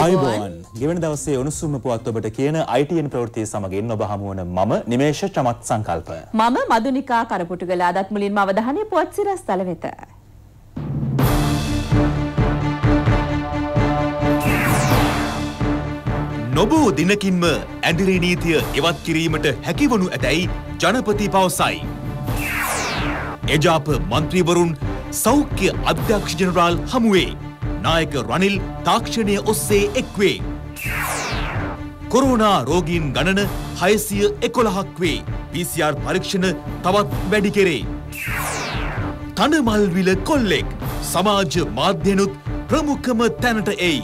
අයිබෝන් ගෙවන දවසේ උණුසුම පුවත් ඔබට කියන ITN ප්‍රවෘත්තිය සමගින් ඔබ හමුවන මම නිමේෂ චමත් සංකල්ප. මම මදුනිකා කරපුටුගල අදත් මුලින්ම අවධානය පුවත් සිරස් තල වෙත. නොබෝ දිනකින්ම ඇඩිරි නීතිය එවත් කිරීමට හැකිවනු ඇතැයි ජනපති පවසයි. එජාප මන්ත්‍රීවරුන් සෞඛ්‍ය අධ්‍යක්ෂ ජනරාල් හමුවේ. නායක රනිල් තාක්ෂණය ඔස්සේ එක්වේ. කොරෝනා රෝගීන් ගණන හයසිය එකොළහක් වේ PCR පරීක්ෂණ තවත් වැඩි කෙරේ. තනමල්විල කොල්ලෙක් සමාජ මාධ්‍යනුත් ප්‍රමුඛම තැනට එයි.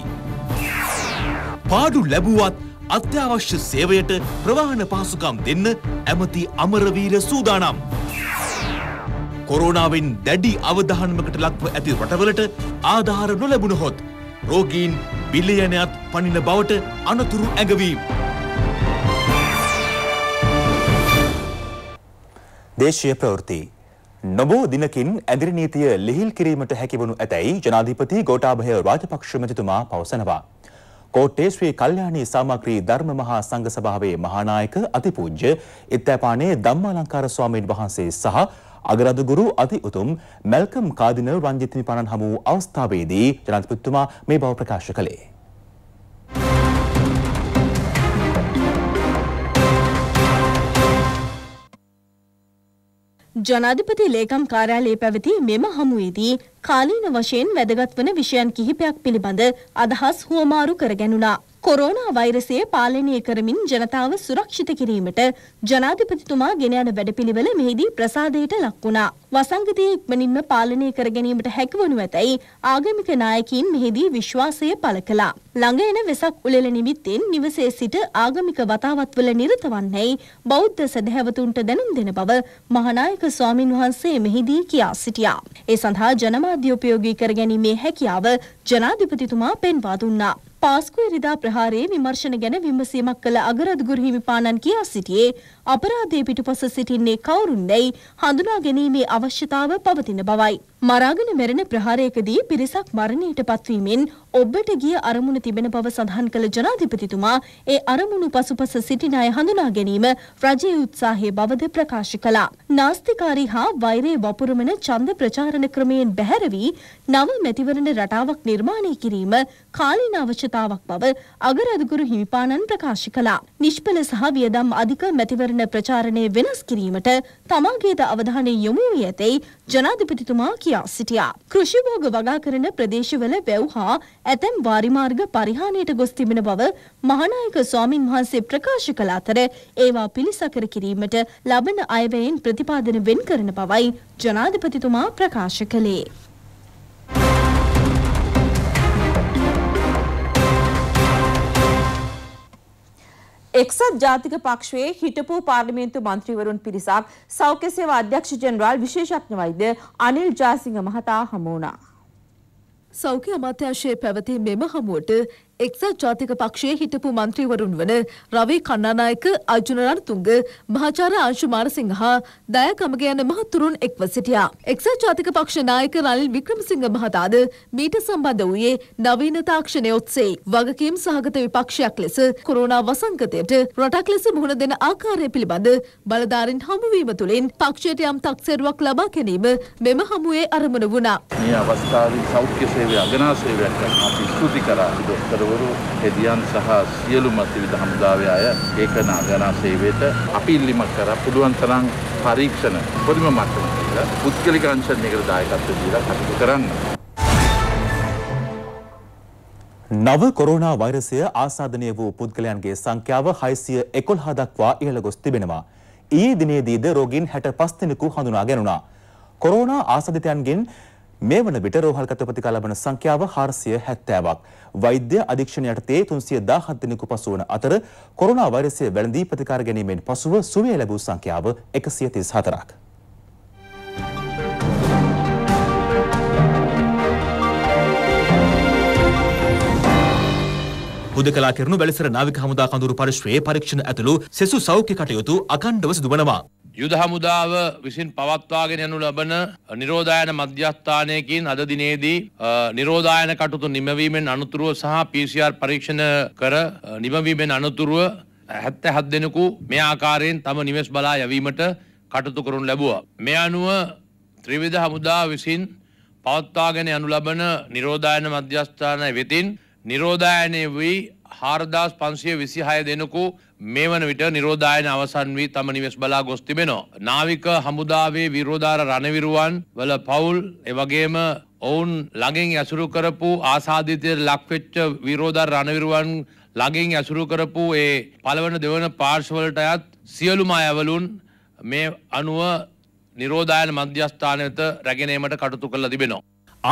පාඩු ලැබුවත් අත්‍යවශ්‍ය සේවයට ප්‍රවාහන පහසුකම් දෙන්න ඇමති අමරවීර සූදානම්. කොරෝනාවෙන් දැඩි අවධානමකට ලක්ව ඇති රටවලට ආධාර නොලැබුණහොත් රෝගීන් බිලියනයක් පනින බවට අනතුරු ඇඟවීම. දේශය ප්‍රවෘති. නොබෝ දිනකින් ඇදිරි නීතිය ලිහිල් කිරීමට හැකිවනු ඇතැයි ජනාධීපති ගෝටාභය රාජපක්ෂ මැතිතුමා පවසනවා. කෝට්ටේශ්වී කල්්‍යයානී සාමක්‍රී ධර්ම මහා සංඝ සභාවේ මහානායක අතිපූජ්‍ය ඉත්තෑපානේ ධම්මාලංකාර ස්වාමීන් වහන්සේ සහ අගරද ගුරු අති උතුම් මැල්කම් කාදිනල් රංජිත් හිමිපාණන් හමු වූ අවස්ථාවේදී ජනාධිපතිතුමා මේ බව ප්‍රකාශ කළේ. ජනාධිපති ලේකම් කාර්යාලයේ පැවති මෙම හමුවේදී කාලීන වශයෙන් වැදගත් වන විෂයන් කිහිපයක් පිළිබඳ අදහස් හුවමාරු කර ගැනුණා. කොරෝනා වෛරසය පාලනය කරමින් ජනතාව සුරක්ෂිත කිරීමට ජනාධිපතිතුමා ගෙන යන වැඩපිළිවෙල මෙහිදී ප්‍රසාදයට ලක් වුණා. වසංගතය ඉක්මනින්ම පාලනය කර ගැනීමට හැකිවනු ඇතැයි ආගමික නායකයින් මෙහිදී විශ්වාසය පළ කළා. ළඟ එන වෙසක් උළෙල නිමිත්තෙන් නිවසේ සිට ආගමික වතාවත්වල නිරතවන්නේයි බෞද්ධ සැදැහැවතුන්ට දැනුම් දෙන බව මහනායක ස්වාමින් වහන්සේ මෙහිදී කියා සිටියා. ඒ සඳහා ජනමාධ්‍ය උපයෝගී කර ගැනීමේ හැකියාව ජනාධිපතිතුමා පෙන්වා දුන්නා. පාස්කු ඉරිදා ප්‍රහාරයේ විමර්ශන ගැන විමසීමක් කළ අගරදුගුරු හිමිපාණන් කියා සිටියේ අපරාධය පිටුපස සිටින්නේ කවුරුන්දැයි හඳුනා ගැනීමේ අවශ්‍යතාව පවතින බවයි. මරාගෙන මැරෙන ප්‍රහාරයකදී පිරිසක් මරණයට පත්වීමෙන් ඔබට ගිය අරමුණ තිබෙන බව සඳහන් කළ ජනාධිපතිතුමා ඒ අරමුණු පසුපස සිටින අය හඳුනා ගැනීම රජයේ උත්සාහයේ බවද ප්‍රකාශ කළා. නාස්තිකාරී හා වෛරය වපුරමන ඡන්ද ප්‍රචාරණ ක්‍රමයෙන් බැහැර වී නව මැතිවරණ රටාවක් නිර්මාණය කිරීම කාලීන අවශ්‍යතාවක් බව අගරදුගුරු හිමිපාණන් ප්‍රකාශ කළා. නිෂ්පල සහ වියදම් අධික මැතිවරණ ආසන්න ප්‍රචාරණය වෙනස් කිරීමට තමන්ගේද අවධානය යොමු වී ඇතැයි ජනාධිපතිතුමා කියා සිටියා. කෘෂිභෝග වගා කරන ප්‍රදේශවල වැව් හා ඇතැම් වාරිමාර්ග පරිහානියට ගොස් තිබෙන බව මහානායක ස්වාමින් වහන්සේ ප්‍රකාශ කළ අතර ඒවා පිළිසකර කිරීමට ලබන අයවැයෙන් ප්‍රතිපාදන වෙන් කරන බවයි ජනාධිපතිතුමා ප්‍රකාශ කළේ. එක්සත් ජාතික පක්ෂයේ හිටපු පාර්ලිමේන්තු මන්ත්‍රීවරුන් පිරිසක් සෞඛ්‍ය සේවා අධ්‍යක්ෂ ජෙනරාල් විශේෂඥ වෛද්‍ය අනිල් ජාසිංහ මහතා හමු වුණා. සෞඛ්‍ය අමාත්‍යාංශයේ පැවති මෙම හමුවට එක්සත් ජාතික පක්ෂයේ හිටපු මන්ත්‍රීවරුන් වන රවී කණ්ඩානායක අජුනරතුංග මහාචාර අංශු මාරසිංහ හා දයකමග යන මහතුරුන් එක්ව සිටියා. එක්සත් ජාතික පක්ෂ නායක රනිල් වික්‍රමසිංහ මහතාද මීට සම්බන්ධ වූයේ නවීන තාක්ෂණය ඔත්සේ වගකීම් සහගත විපක්ෂයක් ලෙස කොරෝනා වසංගතයට රටක් ලෙස මුහුණ දෙන ආකාරය පිළිබඳ බලධාරින් හමුවීම තුළින් පක්ෂයට යම් තක්සේරුවක් ලබා ගැනීම මෙම හමුවේ අරමුණ වුණා. මේ අවස්ථාවේ සෞඛ්‍ය සේවය අගනා සේවයක් කරන අපි ස්තුති කරා. ගුරුවරු හෙදියන් සහ සියලු මතවිද හමුදාවේ අය ඒකන අගනා සේවයට අපි ඉල්ලීමක් කරා පුළුවන් තරම් පරීක්ෂණ පොදිම මට්ටමට කියලා පුද්ගලික අංශන් එකට දායකත්ව දීලා කටයුතු කරන්න. නව කොරෝනා වෛරසය ආසාධනය වූ පුද්ගලයන්ගේ සංඛ්‍යාව හයිසිය එකොල් හදක්වා ඉහළ ගොස් තිබෙනවා. ඒ දිනේදීද රෝගින් හැට පස්තිනකු හඳුනා ගැනුණා. කොරෝනා ආසධිතයන්ගෙන් මේ වන විට රෝහල්ගත ප්‍රතිකාර ලබන සංඛ්‍යාව 470ක්. වෛද්‍ය අධීක්ෂණ යටතේ 317 දෙනෙකු පසු වන අතර කොරෝනා වෛරසය වැළඳී ප්‍රතිකාර ගැනීමෙන් පසුව සුවය ලැබූ සංඛ්‍යාව 134ක්. හුදකලා කෙරණු බැලසර නාවික හමුදා කඳුරු පරිශ්‍රයේ පරීක්ෂණ ඇතුළු සෙසු සෞඛ්‍ය කටයුතු අඛණ්ඩව සිදුවනවා. යුද හමුදාව විසින් පවත්වාගෙන යනු ලබන නිරෝධායන මධ්‍යස්ථානයකින් අද දිනේදී නිරෝධායන කටයුතු නිමවීමෙන් අනුතුරුව සහ PCR පරීක්ෂණ කර නිමවීමෙන් අනුතුරුව 77 දෙනෙකු මේ ආකාරයෙන් තම නිවෙස් බලා යැවීමට කටයුතු කරනු ලැබුවා. මේ අනුව ත්‍රිවිධ හමුදා විසින් පවත්වාගෙන යනු ලබන නිරෝධායන මධ්‍යස්ථානය වෙතින් නිරෝධායනය වී හාරදාස් පන්සිය විසි හය දෙනකු මේ වන විට නිරෝධායන අවසන් වී තම නිවෙස් බලා ගොස් තිබෙනවා. නාවික හමුදාවේ විරෝධාර රණවිරුවන් වල පවුල් එවගේම ඔවුන් ළඟින් ඇසුරු කරපු ආසාධිතය ලක්වෙච්ච විරෝධාර රණවිරුවන් ළඟින් ඇසුරු කරපු ඒ පළවන දෙවන පාර්ශවලට අයත් සියලුම අයවලුන් මේ අනුව නිරෝධායන මධ්‍යස්ථානත රැගෙනීමට කටුතු කළ තිබෙනවා.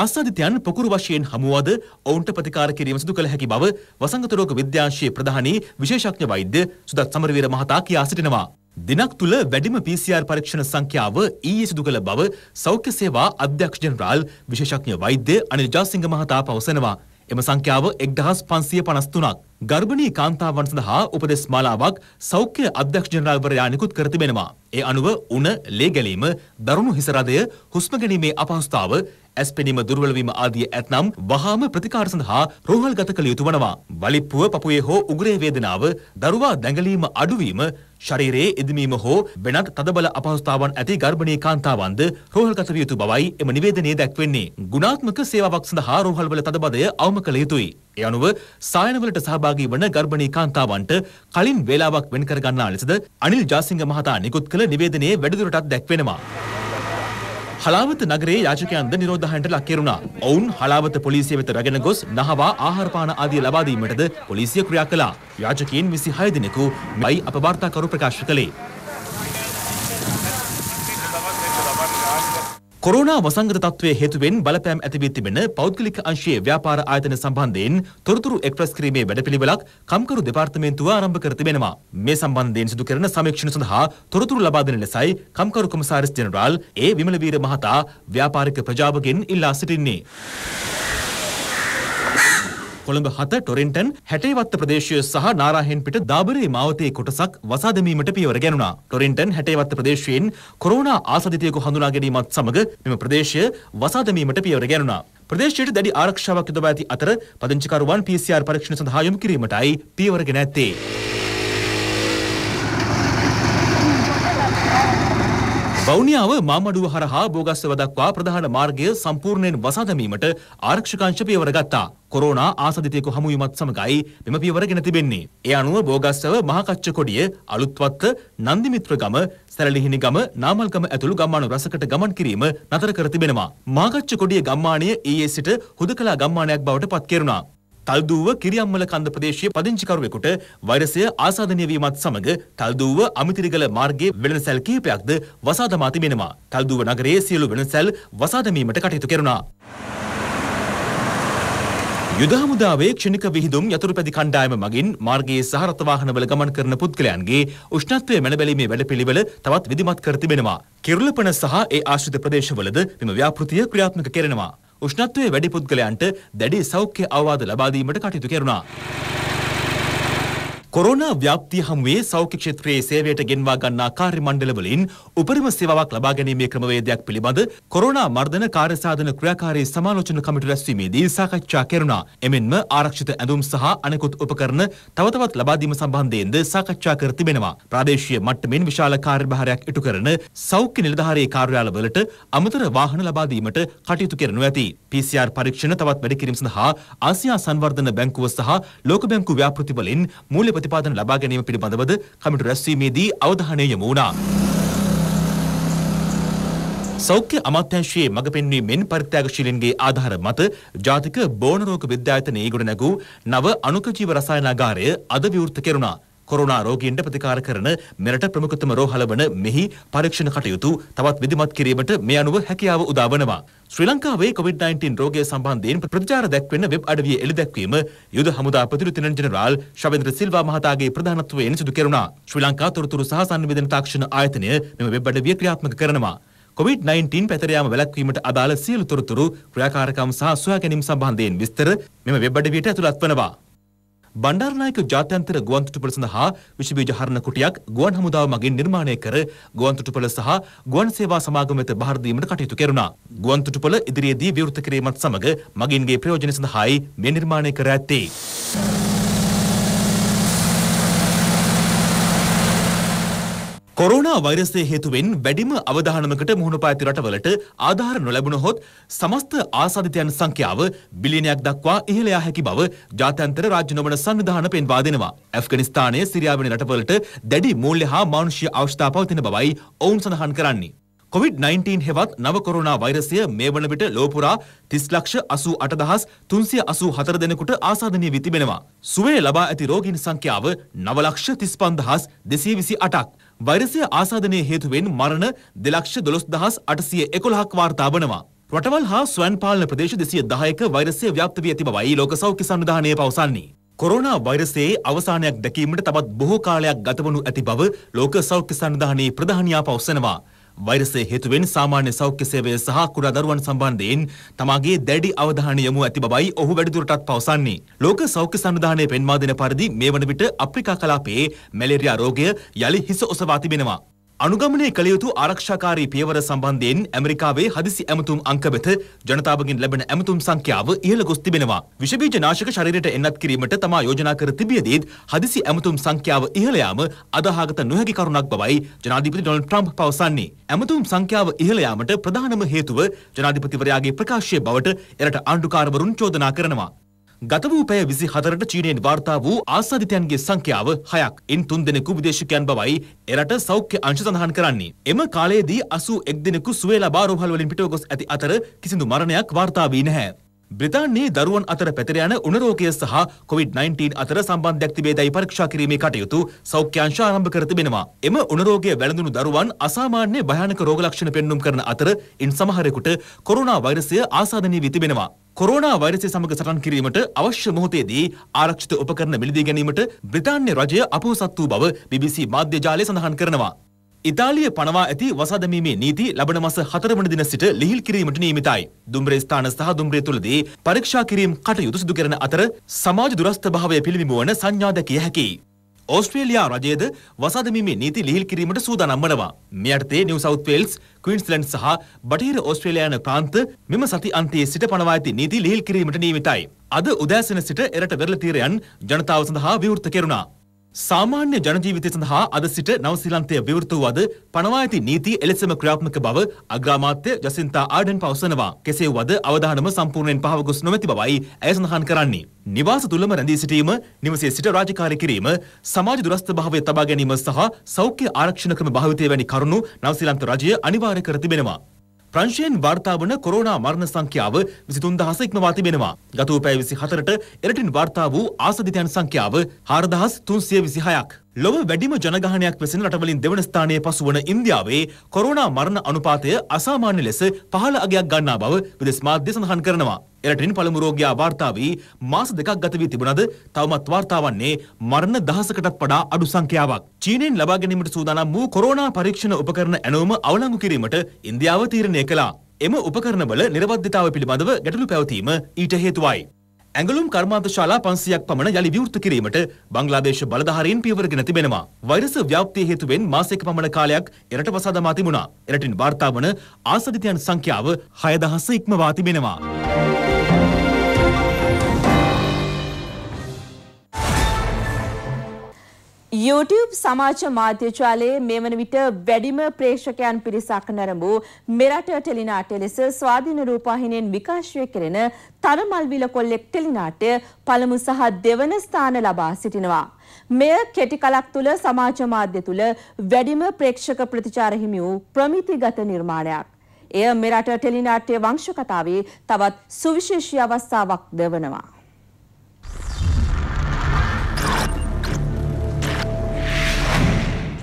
ආසාධිතයන් පොකුරු වශයෙන් හමුවාද ඔවුන්ට ප්‍රතිකාර කිරීම සිදු කළ හැකි බව වසංගත රෝග විද්‍යාංශයේ ප්‍රධානී විශේෂඥ වෛද්‍ය සුදත් සමරවීර මහතා කියා සිටිනවා. දිනක් තුළ වැඩිම PCR පරීක්ෂණ සංඛ්‍යාව ඊයේ සිදු කළ බව සෞඛ්‍ය සේවා අධ්‍යක්ෂ ජෙනරාල් විශේෂඥ වෛද්‍ය අනිල් ජාසිංහ මහතා පවසනවා. එම සංඛ්‍යාව 1553ක්. ගර්භණී කාන්තාවන් සඳහා උපදෙස් මාලාවක් සෞඛ්‍ය අධ්‍යක්ෂ ජෙනරාල්වරයා නිකුත් කර තිබෙනවා. ඒ අනුව උණ, ලේ ගැලීම, දරුණු හිස රදය, හුස්ම ගැනීමේ අපහසුතාව, ඇස්පෙනීම දුර්වලවීම ආදිය ඇතනම් වහාම ප්‍රතිකාර සඳහා රෝහල්ගත කළ යුතු වනවා. වලිප්පුව පපුවේ හෝ උග්‍රේ වේදනාව, දරුවා දැඟලීම අඩුවීම, ශරීරයේ ඉදමීම හෝ වෙනත් තදබල අපහසුතාවන් ඇති ගර්භණී කාන්තාවන්ද රෝහල්ගත විය යුතු බවයි එම නිවේදනයේ දැක්වෙන්නේ. ගුණාත්මක සේවාවක් සඳහා රෝහල්වල තදබදය අවම කළ යුතුයි. ඒ අනුව සායනවලට සහභාගී වන ගර්භණී කාන්තාවන්ට කලින් වේලාවක් වෙන් කර ගන්නා ලෙසද අනිල් ජාසිංහ මහතා නිකුත් කළ නිවේදනයේ වැඩිදුරටත් දැක්වෙනවා. හලාවත නගරයේ යාචකයන්ද නිරෝධහයන්ට ලක් කෙරුණා. ඔවුන් හලාවත පොලිසිය වෙත රැගෙන ගොස් නහවා ආහාරපාන ආදිය ලබා දීමටද පොලිසිය ක්‍රියා කළා. යාචකයන් 26 දෙනෙකු මයි අපවාර්තාකරු ප්‍රකාශ කළේ. කොරෝනා වසංගත තත්ත්වයේ හේතුවෙන් බලපෑම් ඇති වී තිබෙන පෞද්ගලික අංශයේ ව්‍යාපාර ආයතන සම්බන්ධයෙන් තොරතුරු එක්ස්ප්‍රස් කිරීමේ වැඩපිළිවෙලක් කම්කරු දෙපාර්තමේන්තුව ආරම්භ කර තිබෙනවා. මේ සම්බන්ධයෙන් සිදු කරන සමීක්ෂණ සඳහා තොරතුරු ලබා දෙන ලෙසයි කම්කරු කොමසාරිස් ජෙනරාල් ඒ විමලවීර මහතා ව්‍යාපාරික ප්‍රජාවගෙන් ඉල්ලා සිටින්නේ. කොළඹ හත ටොරෙන්ටන් හැටේවත්ත ප්‍රදේශය සහ නාරාහෙන්පිට දාබරේ මාවතයේ කොටසක් වසා දැමීමට පියවර ගැනුණා. ටොරෙන්ටන් හැටේවත්ත ප්‍රදේශයෙන් කොරෝනා ආසාදිතයෙකු හඳුනා ගැනීමත් සමග මෙම ප්‍රදේශය වසා දැමීමට පියවර ගැනුණා. ප්‍රදේශයට දැඩි ආරක්ෂාවක් යොදවා ඇති අතර පදිංචිකරුවන් PCR පරීක්ෂණ සඳහා යොමු කිරීමටයි පියවර ගෙන ඇත්තේ. වවුනියාව මාමඩුව හරහා බෝගස්සව දක්වා ප්‍රධාන මාර්ගය සම්පූර්ණයෙන් වසා දැමීමට ආරක්ෂකංශ පියවර ගත්තා. කොරෝනා ආසදිතයෙකු හමුවීමත් සමගයි මෙම පියවර ගෙන තිබෙන්නේ. ඒ අනුව බෝගස්සව මහකච්ච කොඩිය, අලුත්වත්ත, නන්දිමිත්‍ර ගම, සැරලිහිණි ගම, නාමල්ගම ඇතුළු ගම්මාන රසකට ගමන් කිරීම නතර කර තිබෙනවා. මහකච්ච කොඩිය ගම්මානය ඊයේ සිට හුදකලා ගම්මානයක් බවට පත් කෙරුණා. තල්දූව කිරියම්මල කන්ද ප්‍රදේශයේ පදිංචිකරුවෙකුට වෛරසය ආසාදනය වීමත් සමග තල්දූව අමිතිරිගල මාර්ගයේ වෙළඳසැල් කිහිපයක්ද වසා දමා තිබෙනවා. තල්දූව නගරයේ සියලු වෙළඳසැල් වසා දැමීමට කටයුතු කෙරුණා. යුද හමුදාවේ ක්ෂණික විහිදුම් යතුරුපැදි කණ්ඩායම මගින් මාර්ගයේ සහ රථවාහනවල ගමන් කරන පුද්ගලයන්ගේ උෂ්ණත්වය මැනබැලීමේ වැඩපිළිවෙල තවත් විධිමත් කර තිබෙනවා. කිරුළපන සහ ඒ ආශ්‍රිත ප්‍රදේශවලද මෙම ව්‍යාපෘතිය ක්‍රියාත්මක කරනවා. උෂ්ණත්වයේ වැඩි පුද්ගලයන්ට දැඩි සෞඛ්‍ය අවවාද ලබාදීමට කටයුතු කෙරුණා. කොරෝනා ව්‍යාප්තිය හමුවේ සෞඛ්‍ය ක්ෂේත්‍රයේ සේවයට ගෙන්වා ගන්නා කාර්ය මණ්ඩලවලින් උපරිම සේවාවක් ලබා ගැනීමේ ක්‍රමවේදයක් පිළිබඳ කොරෝනා මර්ධන කාර්යසාධන ක්‍රියාකාරී සමාලෝචන කමිටු රැස්වීමේදී සාකච්ඡා කෙරුණා. එමෙන්ම ආරක්ෂිත ඇඳුම් සහ අනෙකුත් උපකරණ තව තවත් ලබා දීම සම්බන්ධයෙන්ද සාකච්ඡා කර තිබෙනවා. ප්‍රාදේශීය මට්ටමින් විශාල කාර්යභාරයක් ඉටු කරන සෞඛ්‍ය නිලධාරී කාර්යාලවලට අමතර වාහන ලබා දීමට කටයුතු කරනු ඇති. PCR පරීක්ෂණ තවත් වැඩි කිරීම සඳහා ආසියා සංවර්ධන බැංකුව සහ ලෝක බැංකු ව්‍යාපෘති වලින් මූල්‍ය ප්‍රතිපාදන ලබා ගැනීම පිළිබඳවද කමිටු රැස්වීමේදී අවධානය යොමු වුණා. සෞඛ්‍ය අමාත්‍යංශයේ මඟ පෙන්වීමෙන් පරිත්‍යාගශීලීන්ගේ ආධාර මත ජාතික බෝන රෝග විද්‍යායතනයේ ගොඩනැගූ නව අණුක ජීව රසායනාගාරය අද විවෘත කෙරුණා. කොරෝනා රෝගීන්ට ප්‍රතිකාර කරන මෙරට ප්‍රමුඛතම රෝහල වන මෙහි පරීක්ෂණ කටයුතු තවත් විධිමත් කිරීමට මේ අනුව හැකියාව උදා වනවා. ශ්‍රී ලංකාවේ COVID-19 රෝගය සම්බන්ධයෙන් ප්‍රතිචාර දැක්වෙන වෙබ් අඩවියේ එළිදැක්වීම යුද හමුදා ප්‍රතිනිධි ජෙනරාල් ශවේන්ද්‍ර සිල්වා මහතාගේ ප්‍රධානත්වයෙන් සිදු කෙරුණා. ශ්‍රී ලංකා තොරතුරු සහ සංවේදන තාක්ෂණ ආයතනය මෙම වෙබ් අඩවිය ක්‍රියාත්මක කරනවා. COVID-19 පැතරයාම වැළැක්වීමට අදාළ සියලු තොරතුරු ක්‍රියාකාරකම් සහ සොයා ගැනීම සම්බන්ධයෙන් විස්තර මෙම වෙබ් අඩවියට ඇතුළත් වනවා. බණ්ඩාරනායක ජාත්‍යන්තර ගුවන් තොටුපළ සඳහා විෂ බීජ හරණ කුටියක් ගුවන් හමුදාව මගින් නිර්මාණය කර ගුවන් තොටුපළ සහ ගුවන් සේවා සමාගම වෙත බහර දීමට කටයුතු කෙරුණා. ගුවන් තොටුපළ ඉදිරියේදී විවෘත කිරීමත් සමග මගින්ගේ ප්‍රයෝජන සඳහායි මේ නිර්මාණය කර ඇත්තේ. කොරෝනා වෛරසය හේතුවෙන් වැඩිම අවධානමකට මුහුණ පාති රටවලට ආධාර නොලැබුණහොත් සමස්ත ආසාධිතයන් සංඛ්‍යාව බිලියනයක් දක්වා ඉහළ යා හැකි බව ජාත්‍යන්තර රාජ්‍ය නොවන සංවිධාන පෙන්වා දෙනවා. ඇෆ්ගනිස්තානය සිරියා වැනි රටවලට දැඩි මූල්‍ය හා මානුෂීය අවශ්‍යතා පවතින බවයි ඔවුන් සඳහන් කරන්නේ. COVID-19 හෙවත් නව කොරෝනා වෛරසය මේ වන විට ලෝපුරා තිස් ලක්ෂ අසූ අටදහස් තුන්සිය අසූ හතර දෙනෙකුට ආසාධනය වී තිබෙනවා. සුවේ ලබා ඇති රෝගීන් සංඛ්‍යාව නවලක්ෂ තිස් පන්දහස් දෙසී විසි අටක්. වෛරසය ආසාධනය හේතුවෙන් මරණ දෙලක්ෂ දොළොස් දහස් අටසිය එකොළහක් වාර්තා වනවා. රටවල් හා ස්වයන් පාලන ප්‍රදේශ දෙසිය දහයක වෛරසය ව්‍යාප්ත වී ඇති බවයි ලෝක සෞඛ්‍ය සංවිධානය පවසන්නේ. කොරෝනා වෛරසයේ අවසානයක් දැකීමට තවත් බොහෝ කාලයක් ගතවනු ඇති බව ලෝක සෞඛ්‍ය සංවිධානයේ ප්‍රධානියා පවසනවා. වෛරසය හේතුවෙන් සාමාන්‍ය සෞඛ්‍ය සේවය සහ කුඩා දරුවන් සම්බන්ධයෙන් තමාගේ දැඩි අවධානය යොමු ඇති බවයි ඔහු වැඩිදුරටත් පවසන්නේ. ලෝක සෞඛ්‍ය සංවිධානය පෙන්වා දෙන පරිදි මේ වන විට අප්‍රිකා කලාපයේ මැලේරියා රෝගය යළි හිස ඔසවා තිබෙනවා. අනුගමනය කළ යුතු ආරක්ෂාකාරී පියවර සම්බන්ධයෙන් ඇමරිකාවේ හදිසි ඇමතුම් අංක වෙත ජනතාවගෙන් ලැබෙන ඇමතුම් සංඛ්‍යාව ඉහළ ගොස් තිබෙනවා. විෂබීජ නාශක ශරීරයට එන්නත් කිරීමට තමා යෝජනා කර තිබියදීත් හදිසි ඇමතුම් සංඛ්‍යාව ඉහළ යාම අදාහගත නොහැකි කරුණක් බවයි ජනාධිපති ඩොනල්ඩ් ට්‍රම්ප් පවසන්නේ. ඇමතුම් සංඛ්‍යාව ඉහළ යාමට ප්‍රධානම හේතුව ජනාධිපතිවරයාගේ ප්‍රකාශය බවට එරට ආණ්ඩුකාරවරුන් චෝදනා කරනවා. ගත වූ පැය 24ට චීනයෙන් වාර්තා වූ ආසාදිතයන්ගේ සංඛ්‍යාව 6ක්. ඉන් 3 දෙනෙකු විදේශිකයන් බවයි එරට සෞඛ්‍ය අංශ සඳහන් කරන්නේ. එම කාලයේදී 81 දෙනෙකු සුවේ ලබා රෝහල් වලින් පිටව ගොස් ඇති අතර කිසිදු මරණයක් වාර්තා වී නැහැ. බ්‍රතාන්නේ දරුවන් අතර පැතිර යන උණරෝගය සහ කොවිD-19 අතර සම්බන්ධයක් තිබේ දැයි පරීක්ෂා කිරීමේ කටයුතු සෞඛ්‍යංශ ආරම්භ කර තිබෙනවා. එම උණරෝගය වැළඳුණු දරුවන් අසාමාන්‍ය භයානක රෝග ලක්ෂණ පෙන්눔 කරන අතර ඉන් සමහරෙකුට කොරෝනා වෛරසය ආසාදනය වී තිබෙනවා. කොරෝනා වෛරසය සමග සටන් කිරීමට අවශ්‍ය මොහොතේදී ආරක්ෂිත උපකරණ මිලදී ගැනීමට බ්‍රිතාන්‍ය රජය අපොහොසත් වූ බව BBC මාධ්‍ය ජාලය සඳහන් කරනවා. ඉතාලිය පනවා ඇති වසාදමීමේ නීති ලබන මස හතරවන දින සිට ලිහිල් කිරීමට නියමිතයි. දුම්රේ ස්ථාන සහ දුම්රේ තුළදී පරීක්ෂා කිරීම් කටයුතු සිදු කරන අතර සමාජ දුරස්ථභාවය පිළිබිඹු වන සංඥා දැකිය හැකියි. ඕස්ට්‍රේලයා රජයේද වසාදමීමේ නීති ලිහිල් කිරීමට සූදානම් වනවා. මේ යටතේ නිව් සවුත් වේල්ස්, ක්වීන්ස්ලන්ඩ් සහ බටහිර ඕස්ට්‍රේලියානු ප්‍රාන්ත මෙම සති අන්තයේ සිට පනවා ඇති නීති ලිහිල් කිරීමට නියමිතයි. අද උදෑසන සිට එරට වෙරළ තීරයන් ජනතාව සඳහා විවෘත කෙරුණා. සාමාන්‍ය ජනජීවිතය සඳහා අද සිට නවසිලන්තය විවෘත වූ අද පනවා ඇති නීති එලෙසම ක්‍රියාත්මක බව අග්‍රාමාත්‍ය ජසින්තා ආඩන් පවසනවා. කෙසේ වුවද අවධානම සම්පූර්ණයෙන් පහව ගොස් නොමැති බවයි ඇය සඳහන් කරන්නේ. නිවාස තුළම රැඳී සිටීම නිවසේ සිට රාජකාරී කිරීම සමාජ දුරස්ථභාවය තබා ගැනීම සහ සෞඛ්‍ය ආරක්ෂණ ක්‍රම භාවිතය වැනි කරුණු නවසිලන්ත රජය අනිවාර්ය කර තිබෙනවා. ප්‍රංශයෙන් වාර්තාාවන කොරෝනා මරණ සංඛ්‍යාව විසිතුන් දහස ඉක්මවා තිබෙනවා. ගතූ පැය විසි හතරට එරටින් වාර්තා වූ ආසධිතයන් සංඛ්‍යාව හාරදහස් තුන්සිය විසිහයක්. ලොව වැඩිම ජනගහනයක් වෙසෙන රටවලින් දෙවන ස්ථානයේ පසුවන ඉන්දියාවේ කොරෝනා මරණ අනුපාතය අසාමාන්‍ය ලෙස පහළ අගයක් ගන්නා බව විදෙස් මාධ්‍ය සඳහන් කරනවා. එලටින් පළමු රෝගයා වාර්තා වී මාස දෙකක් ගත වී තිබුණද තවමත් වාර්තා වන්නේ මරණ දහසකටත් වඩා අඩු සංඛ්‍යාවක්. චීනෙන් ලබා ගැනීමට සූදානම් වූ කොරෝනා පරීක්ෂණ උපකරණ ඇණුම අවලංගු කිරීමට ඉන්දියාව තීරණය කළා. එම උපකරණවල නිර්වද්‍යතාව පිළිබඳව ගැටලු පැවතීම ඊට හේතුවයි. ඇඟලුම් කර්මාන්තශාලා පන්සියක් පමණ යළි විවෘත කිරීමට බංගලාදේශ බලධාරීන් පියවරගෙන තිබෙනවා. වෛරස ව්‍යාප්තිය හේතුවෙන් මාසයක පමණ කාලයක් එරට වසා දමා තිබුණා. එරටින් වාර්තා වන ආසදිතයන් සංඛ්‍යාව 6000 ඉක්මවා තිබෙනවා. YouTube සමාජ මාධ්‍ය ජාලයේ මේ වන විට වැඩිම ප්‍රේක්ෂකයන් පිරිසක් නැරඹූ මෙරට ටෙලිනාට්‍ය ලෙස ස්වාධීන රූපවාහිනියෙන් විකාශය කෙරෙන තරමල්විල කොල්ලෙක් ටෙලිනාට්‍ය පළමු සහ දෙවන ස්ථාන ලබා සිටිනවා. මෙය කෙටි කලක් තුළ සමාජ මාධ්‍ය තුළ වැඩිම ප්‍රේක්ෂක ප්‍රතිචාර හිමි වූ ප්‍රමිතිගත නිර්මාණයක්. එය මෙරට ටෙලිනාට්‍ය වංශ කතාවේ තවත් සුවිශේෂී අවස්ථාවක් දවනවා.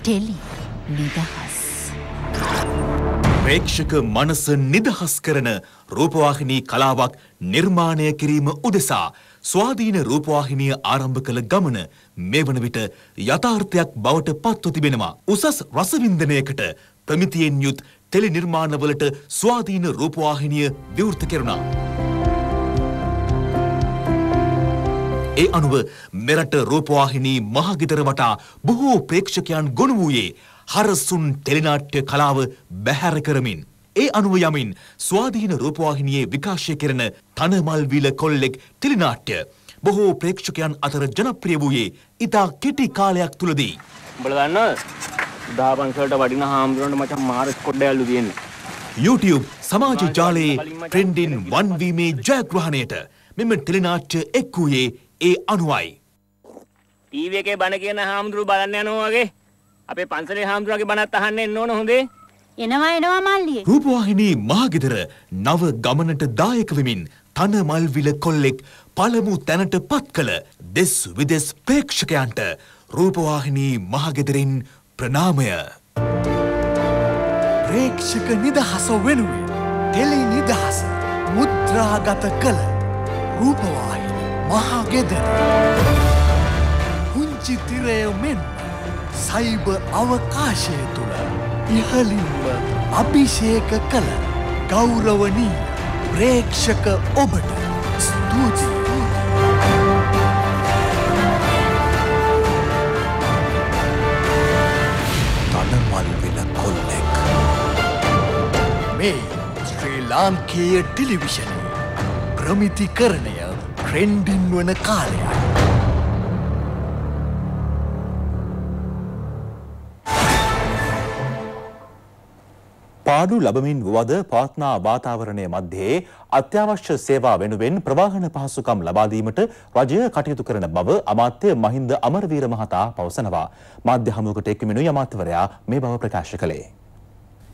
ටෙලි නිදහස්. ප්‍රේක්ෂක මනස නිදහස් කරන රූපවාහිනී කලාවක් නිර්මාණය කිරීම උදෙසා ස්වාධීන රූපවාහිනිය ආරම්භ කළ ගමන මේ වන විට යථාර්ථයක් බවට පත්ව තිබෙනවා. උසස් රසවින්දනයකට ප්‍රමිතියෙන් යුත් ටෙලි නිර්මාණවලට ස්වාධීන රූපවාහිනිය විවෘත කෙරුණා. ඒ අනුව මෙරට රූපවාහිනී මහගෙදර වටා බොහෝ ප්‍රේක්ෂකයන් ගොනු වූයේ හරසුන් ටෙලිනාට්‍ය කලාව බැහැර කරමින්. ඒ අනුව යමින් ස්වාධීන රූපවාහිනියේ විකාශය කෙරෙන තනමල්විල කොල්ලෙක් ටෙලිනාට්‍ය බොහෝ ප්‍රේක්ෂකයන් අතර ජනප්‍රිය වූයේ ඉතා කෙටි කාලයක් තුළදී. උඹලා දන්නවද? දහ පන්සලට වඩින හාමුදුරන්ට මචං මාර ස්කොඩ්ඩයලු තියෙන්නේ. YouTube සමාජ ජාලයේ ට්‍රෙන්ඩින් 1 වීමේ ජයග්‍රහණයට මෙම ටෙලිනාට්‍ය එක් වූයේ ඒ අනුවයි. ටීවී එකේ බණ කියන හාමුදුරු බලන්න යනවා වගේ අපේ පන්සලේ හාමුදුරුවගේ බණත් අහන්න එන්න ඕන හොඳේ. එනවා එනවා මල්ලියේ. රූපවාහිනී මහගෙදර නව ගමනට දායක වෙමින් තනමල් විල කොල්ලෙක් පළමු තැනට පත් කළ දෙස් විදෙස් ප්‍රේක්ෂකයන්ට රූපවාහිනී මහගෙදරින් ප්‍රණාමය. ප්‍රේක්ෂක නිදහස වෙනුවෙන් ටෙලි නිදහස මුද්‍රාගත කළ රූපවාහිනී මහා ගෙදර පුංචි තිරය මෙන් සයිබ අවකාශය තුළ ඉහලින්ව අභිෂේක කළ ගෞරවනී ප්‍රේක්ෂක ඔබට ස්තුතියි තනමල් වෙන කොල්ලෙක් මේ ශ්‍රී ලාංකේය ටෙලිවිෂන ප්‍රමිතිකරණය ට්‍රෙන්ඩින් වන කාලය. පාඩු ලබමින් වුවද පාත්නා වාතාවරණය මධ්‍යයේ අත්‍යවශ්‍ය සේවා වෙනුවෙන් ප්‍රවාහන පහසුකම් ලබාදීමට රජය කටයුතු කරන බව අමාත්‍ය මහින්ද අමරවීර මහතා පවසනවා. මාධ්‍ය හමුවකට එක්කමිනු අමාත්‍යවරයා මේ බව ප්‍රකාශ කළේ.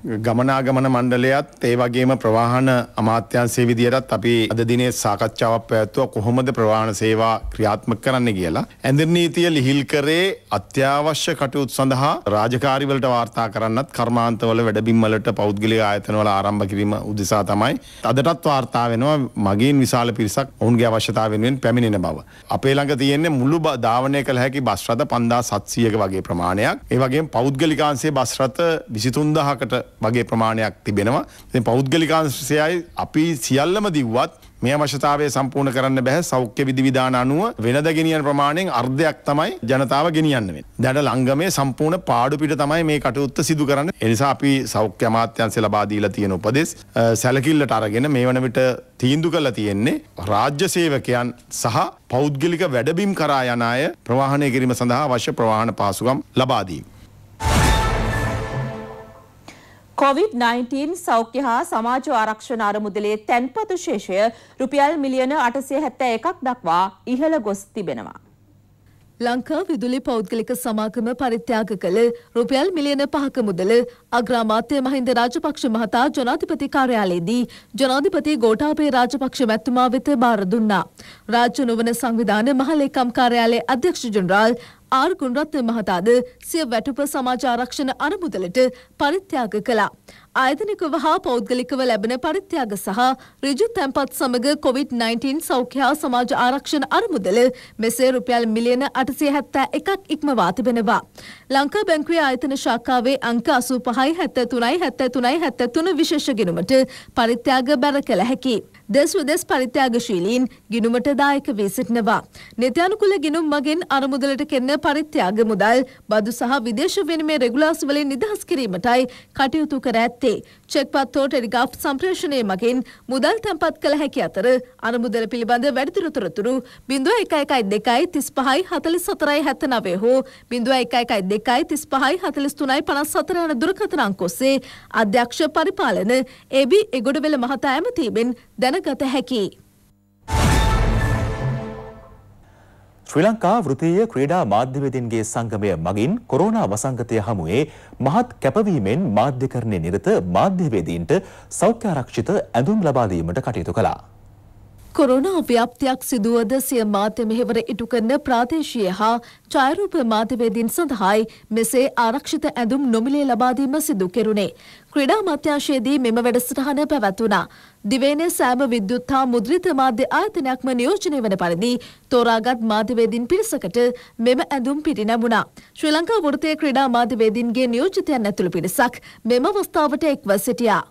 ගමනාගමන මණ්ඩලයත් ඒ වගේම ප්‍රවාහන අමාත්‍යංශයේ විදියටත් අපි අද දිනේ සාකච්ඡාවක් පැවැත්වුවා කොහොමද ප්‍රවාහන සේවා ක්‍රියාත්මක කරන්න කියලා. ඇඳිර් නීතිය ලිහිල් කරේ අත්‍යවශ්‍ය කටයුතු සඳහා රාජකාරිවලට වාර්තා කරන්නත් කර්මාන්තවල වැඩබිම් වලට පෞද්ගලික ආයතනවල ආරම්භ කිරීම උදෙසා තමයි අදටත් වාර්තා වෙනවා මගින් විශාල පිරිසක් ඔවුන්ගේ අවශ්‍යතාව වෙනුවෙන් පැමිණෙන බව. අපේ ළඟ තියෙන්නේ මුළු ධාවනය කළ හැකි බස් රථ 5700ක වගේ ප්‍රමාණයක්. ඒ වගේම පෞද්ගලිකාංශයේ බස් රථ 23000කට වගේ ප්‍රමාණයක් තිබෙනවා. ඉතින් පෞද්ගලික අංශයයි අපි සියල්ලම දීුවත් මේ අවශ්‍යතාවය සම්පූර්ණ කරන්න බැහැ සෞඛ්‍ය විධිවිධාන අනුව වෙනද ගෙනියන ප්‍රමාණයෙන් අර්ධයක් තමයි ජනතාව ගෙනියන්න වෙන්නේ. දැන් ලංගමේ සම්පූර්ණ පාඩු පිට තමයි මේ කටයුත්ත සිදු කරන්නේ. ඒ නිසා අපි සෞඛ්‍ය අමාත්‍යාංශය ලබා දීලා තියෙන උපදෙස් සැලකිල්ලට අරගෙන මේ වන විට තීන්දුව කරලා තියෙන්නේ රාජ්‍ය සේවකයන් සහ පෞද්ගලික වැඩබිම් කරා යන අය ප්‍රවාහනය කිරීම සඳහා අවශ්‍ය ප්‍රවාහන පහසුකම් ලබා දීම. කොවිD-19 සෞඛ්‍ය හා සමාජ ආරක්ෂණ අරමුදලේ තැන්පතු ශේෂය රුපියල් මිලියන 871ක් දක්වා ඉහළ ගොස් තිබෙනවා. ලංකා විදුලි පෞද්ගලික සමාගම පරිත්‍යාග කළ රුපියල් මිලියන පහක මුදල අග්‍රාමාත්‍ය මහින්ද රාජපක්ෂ මහතා ජනාධිපති කාර්යාලයේදී ජනාධිපති ගෝඨාභය රාජපක්ෂ මැතිතුමා වෙත බාර දුන්නා. රාජ්‍ය නොවන සංවිධාන මහලේකම් කාර්යාලයේ අධ්‍යක්ෂ ජනරාල් ආර් ගුණරත්න මහතාද සිය වැටුප සමාජ ආරක්ෂණ අරමුදලට පරිත්‍යාග කළා. ආයතනිකව හා පෞද්ගලිකව ලැබෙන පරිත්‍යාග සහ ඍජු තැන්පත් සමග COVID-19 සෞඛ්‍ය හා සමාජ ආරක්ෂණ අරමුදල මෙසේ රුපියල් මිලියන 871ක් ඉක්මවා තිබෙනවා. ලංකා බැංකුවේ ආයතන ශාඛාවේ අංක 85 73 73 73 විශේෂ ගිණුමට පරිත්‍යාග බැර කළ හැකියි. දෙස් විදෙස් පරිත්‍යාගශීලීන් ගිණුමට දායක වී සිටිනවා. නිත්‍යානුකූල ගිණුම් මගින් අරමුදලට කෙරෙන පරිත්‍යාග මුදල් බදු සහ විදේශ විනිමය රෙගුලාසි වලින් නිදහස් කිරීමටයි කටයුතු කර ඇත්තේ. චෙක්පත් හෝ ටෙලිග්‍රාෆ් සම්ප්‍රේෂණය මගින් මුදල් තැන්පත් කළ හැකි අතර අනුමුදල පිළිබඳ වැඩිදුර තොරතුරු 0112354479 හෝ 0112354354 යන දුරකථන අංක ඔස්සේ අධ්‍යක්ෂ පරිපාලන AB එගොඩවල මහතා ඇමතීමෙන් දැනගත හැකියි. ශ්‍රී ලංකා වෘත්තීය ක්‍රීඩා මාධ්‍යවේදීන්ගේ සංගමය මගින් කොරෝනා වසංගතය හමුවේ මහත් කැපවීමෙන් මාධ්‍යකරණයේ නිරත මාධ්‍යවේදීන්ට සෞඛ්‍යාරක්ෂිත ඇඳුම් ලබා දීමට කටයුතු කළා. කොරෝනා ව්‍යාප්තියක් සිදුවද සිය මාධ්‍ය මෙහෙවර ඉටු කරන ප්‍රාදේශීය හා ඡායාරූප මාධ්‍යවේදීන් සඳහායි මෙසේ ආරක්ෂිත ඇඳුම් නොමිලේ ලබා දීම සිදු කෙරුණේ. ක්‍රීඩා අමාත්‍යාංශයේදී මෙම වැඩසටහන පැවැතුණා. දිවයිනේ සෑම විද්‍යුත් හා මුද්‍රිත මාධ්‍ය ආයතනයක්ම නියෝජනය වන පරිදි තෝරාගත් මාධ්‍යවේදීන් පිරිසකට මෙම ඇඳුම් පිරිනැමුණා. ශ්‍රී ලංකා වෘත්තයේ ක්‍රීඩා මාධ්‍යවේදීන්ගේ නියෝජිතයන් ඇතුළු පිරිසක් මෙම අවස්ථාවට එක්ව සිටියා.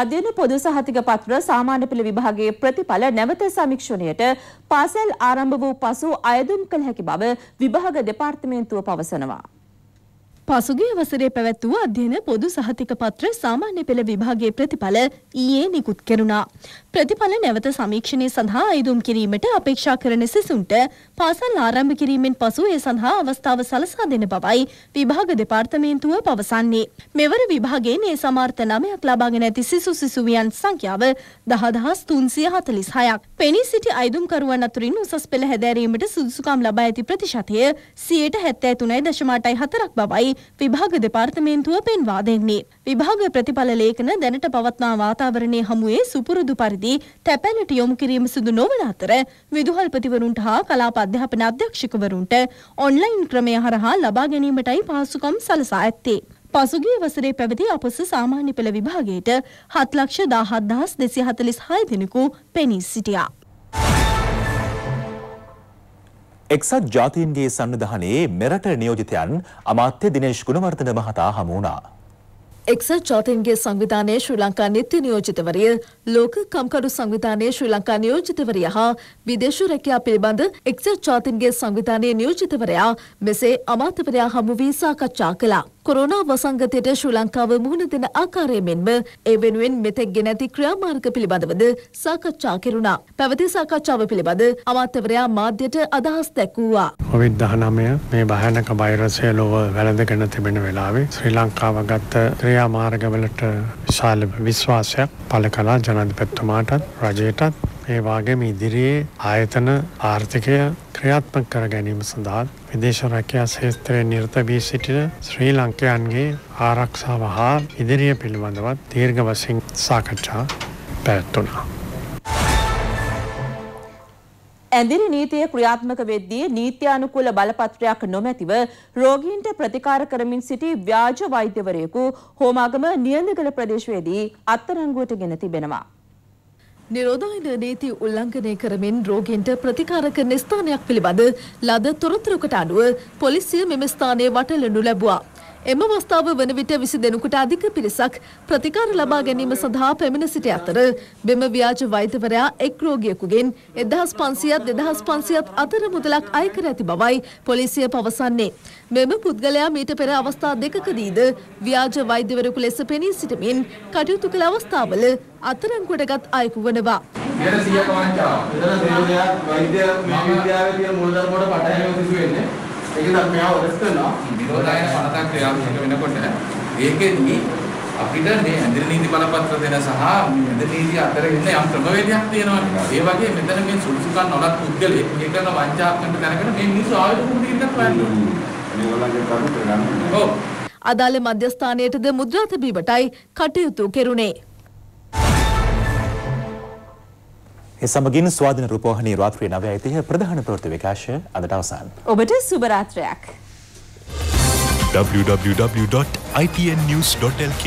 අධ්‍යන පොදු සහතික පත්‍ර සාමාන්‍ය පෙළ විභාගයේ ප්‍රතිඵල නැවත සමීක්ෂණයට පාසල් ආරම්භ වූ පසු අයදුම් කළ හැකි බව විභාග දෙපාර්තමේන්තුව පවසනවා. පසුගිය වසරේ පැවැත් වූ අධ්‍යයන පොදු සහතික පත්‍ර සාමාන්‍ය පෙළ විභාගයේ ප්‍රතිඵල ඊයේ නිකුත් කෙරුණා. ප්‍රතිඵල නැවත සමීක්ෂණය සඳහා අයදුම් කිරීමට අපේක්ෂා කරන සිසුන්ට පාසල් ආරම්භ කිරීමෙන් පසු ඒ සඳහා අවස්ථාව සලසා දෙන බවයි විභාග දෙපාර්තමේන්තුව පවසන්නේ. මෙවර විභාගයෙන් ඒ සමාර්ථ නමයක් ලබාගෙන ඇති සිසු සිසුවියන් සංඛ්‍යාව දහදහස් තුන්සිය හතලිස් හයක්. පෙනී සිටි අයදුම්කරුවන් අතුරින් උසස් පෙළ හැදෑරීමට සුදුසුකම් ලබා ඇති ප්‍රතිශතය සියයට හැත්තෑ තුනයි දශමාටයි හතරක් බවයි විභාග දෙපාර්තමේන්තුව පෙන්වා දෙන්නේ. විභාග ප්‍රතිඵල ලේඛන දැනට පවත්නා වාතාවරණයේ හමුවේ සුපුරුදු පරිදි තැපැලට යොමු කිරීම සිදු නොවන අතර විදුහල්පතිවරුන්ට හා කලාප අධ්‍යාපන අධ්‍යක්ෂකවරුන්ට ඔන්ලයින් ක්‍රමය හරහා ලබා ගැනීමටයි පහසුකම් සලසා ඇත්තේ. පසුගිය වසරේ පැවති අපොස සාමාන්‍ය පෙළ විභාගයට හත් ලක්ෂ දාහත් දහස් දෙසි හතලිස් හය දෙනෙකු පෙනී සිටියා. එක්සත් ජාතීන්ගේ සන්නධහනේ මෙරට නියෝජිතයන් අමාත්‍ය දිනේශ් ගුණවර්ධන මහතා හමුණා. එක්සත් ජාතීන්ගේ සංවිධානයේ ශ්‍රී ලංකා නිත්‍ය නියෝජිතවරිය ලෝක කම්කරු සංවිධානයේ ශ්‍රී ලංකා නියෝජිතවරිය හා විදේශ රැකියා පිළිබඳ එක්සත් ජාතීන්ගේ සංවිධානයේ නියෝජිතවරයා මෙසේ අමාත්‍යවරයා හමු වී සාකච්ඡා කළා. කොරෝනා වසංගතයට ශ්‍රී ලංකාව මුහුණ දෙන ආකාරය මෙන්ම ඒ වෙනුවෙන් මෙතෙක් ගෙන ඇති ක්‍රියාමාර්ග පිළිබඳවද සාකච්ඡා කෙරුණා. පැවති සාකච්ඡාව පිළිබඳ අමාත්‍යවරයා මාධ්‍යයට අදහස් දැක්වූවා. කොවිඩ් 19 මේ භයානක වෛරසය ලොව වැළඳගෙන තිබෙන වෙලාවේ ශ්‍රී ලංකාව ගත්ත ක්‍රියාමාර්ගවලට විශාල විශ්වාසයක් පළ කළා ජනාධිපතිතුමාටත් රජයටත් ඒ වගේම ඉදිරියේ ආයතන ආර්ථිකය ක්‍රියාත්මක කර ගැනීම සඳහා විදේශ රැකියා ශේත්‍රයේ නිරත වී සිටින ශ්‍රී ලංකයන්ගේ ආරක්ෂාව හා ඉදිරිය පිළිබඳවත් දීර්ඝ වශයෙන් සාකච්ඡා පැවැත්වුණා. ඇඳිරි නීතිය ක්‍රියාත්මක වෙද්දී නීත්‍යානුකූල බලපත්‍රයක් නොමැතිව රෝගීන්ට ප්‍රතිකාර කරමින් සිටි ව්‍යාජ වෛද්‍යවරයෙකු හෝමාගම නියඳගල ප්‍රදේශයේදී අත්තරංගුවට ගෙන තිබෙනවා. නිරෝධායන නීති උල්ලංඝනය කරමින් රෝගීන්ට ප්‍රතිකාර කරන ස්ථානයක් පිළිබඳ ලද තොරතුරකට අනුව පොලිසිය මෙම ස්ථානයේ වටලනු ලැබුවා. එම අවස්ථාව වන විට විසි දෙනෙකුට අධික පිරිසක් ප්‍රතිකාර ලබා ගැනීම සඳහා පැමිණ සිට අතර බෙම ව්‍යාජ වෛද්‍යවරයා එක් රෝගියෙකුගෙන් එදහස් පන්සියත් දෙදහස් පන්සියත් අතර මුදලක් අයකර ඇති බවයි පොලිසිය පවසන්නේ. මෙම පුද්ගලයා මීට පෙර අවස්ථා දෙකකදීද ව්‍යාජ වෛද්‍යවරකු ලෙස පෙනී සිටමින් කටයුතු කළ අවස්ථාවල අතරංකොටගත් අයකු වනවා. ගැන සිය පංචා. එතන සියලු දෙයක් වෛද්‍ය මේ විද්‍යාවේ තියෙන මූලධර්ම වල පටහැනි වෙන්නේ. ඒක තමයි මෙයා වරස් කරනවා විනෝදායන පනතක් ක්‍රියාත්මක වෙනකොට ඒකෙදි අපිට මේ ඇඳිර නීති බලපත්‍ර දෙන සහ මේ ඇඳිර නීති අතර ඉන්න යම් ක්‍රමවේදයක් තියෙනවා. ඒ වගේ මෙතන මේ සුළුසුකම් නොලත් පුද්ගලෙක් මේ කරන වංචාත්මක දැනගෙන මේ මිනිස්සු ආයුධ කුඩින්නක් වන්නේ. අදාළ මධ්‍යස්ථානයටද මුද්‍රා තැබීමටයි කටයුතු කෙරුණේ. ඒ සමගින් ස්වාධින රූපවාහිනී රාත්‍රියේ 9:30 ප්‍රධාන ප්‍රවෘත්ති විකාශය අදට අවසන්. ඔබට සුබ රාත්‍රියක්. www.ipnnews.lk